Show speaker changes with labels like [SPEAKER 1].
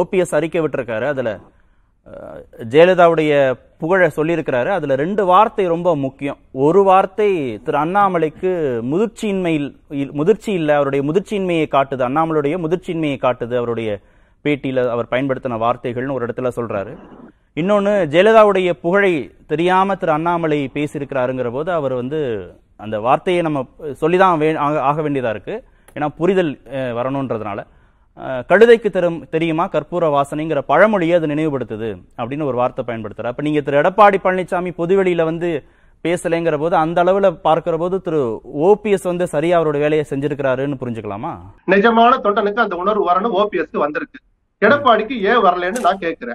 [SPEAKER 1] OPS அறிக்கை விட்டுருக்காரு அதில் ஜெயலலிதாவுடைய புகழை சொல்லியிருக்கிறாரு அதில் ரெண்டு வார்த்தை ரொம்ப முக்கியம் ஒரு வார்த்தை திரு அண்ணாமலைக்கு முதிர்ச்சியின்மையில் முதிர்ச்சி இல்லை அவருடைய முதிர்ச்சியின்மையை காட்டுது அண்ணாமலையுடைய முதிர்ச்சியின்மையை காட்டுது அவருடைய பேட்டியில் அவர் பயன்படுத்தின வார்த்தைகள்னு ஒரு இடத்துல சொல்கிறாரு இன்னொன்று ஜெயலலிதாவுடைய புகழை தெரியாமல் திரு அண்ணாமலை பேசியிருக்கிறாருங்கிற போது அவர் வந்து அந்த வார்த்தையை நம்ம சொல்லி தான் ஆக வேண்டியதாக இருக்குது ஏன்னா புரிதல் வரணுன்றதுனால கழுதைக்கு தரும் தெரியுமா கற்பூர வாசனைங்கிற பழமொழியை அது நினைவுபடுத்துது அப்படின்னு ஒரு வார்த்தை பயன்படுத்துறாரு அப்ப நீங்க திரு எடப்பாடி பழனிசாமி பொதுவெளியில் வந்து பேசலைங்கிற போது அந்த அளவுல பார்க்கிற போது திரு ஓபிஎஸ் வந்து சரியா அவரோட வேலையை செஞ்சிருக்கிறாருன்னு புரிஞ்சுக்கலாமா
[SPEAKER 2] நிஜமான தொண்டனுக்கு அந்த உணர்வு வரணும் ஓபிஎஸ்க்கு வந்திருக்கு எடப்பாடிக்கு ஏன் வரலன்னு நான் கேட்கிறேன்